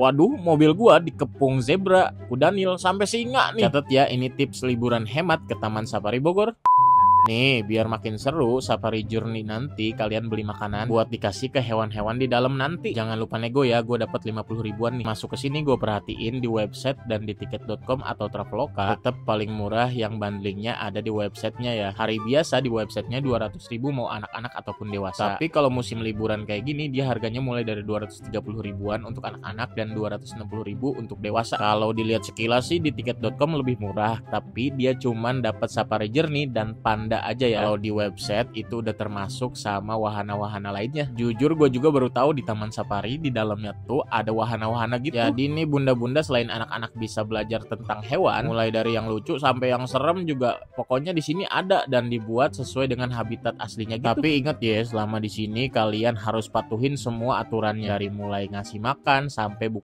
Waduh, mobil gua dikepung zebra, kuda nil sampai singa nih. Catat ya, ini tips liburan hemat ke Taman Safari Bogor. Nih, biar makin seru, safari journey nanti kalian beli makanan buat dikasih ke hewan-hewan di dalam nanti. Jangan lupa nego ya, gue dapat 50 ribuan nih. Masuk ke sini gue perhatiin di website dan di tiket.com atau traveloka. Tetap paling murah yang bundlingnya ada di websitenya ya. Hari biasa di websitenya 200 ribu mau anak-anak ataupun dewasa. Tapi kalau musim liburan kayak gini, dia harganya mulai dari 230 ribuan untuk anak-anak dan 260 ribu untuk dewasa. Kalau dilihat sekilas sih di tiket.com lebih murah, tapi dia cuman dapat safari journey dan pan ada aja ya. Iya. Kalau di website itu udah termasuk sama wahana-wahana lainnya. Jujur gue juga baru tahu di Taman Safari di dalamnya tuh ada wahana-wahana gitu. Jadi ini bunda-bunda selain anak-anak bisa belajar tentang hewan, mulai dari yang lucu sampai yang serem juga. Pokoknya di sini ada dan dibuat sesuai dengan habitat aslinya gitu. Tapi inget ya, selama di sini kalian harus patuhin semua aturannya dari mulai ngasih makan sampai buka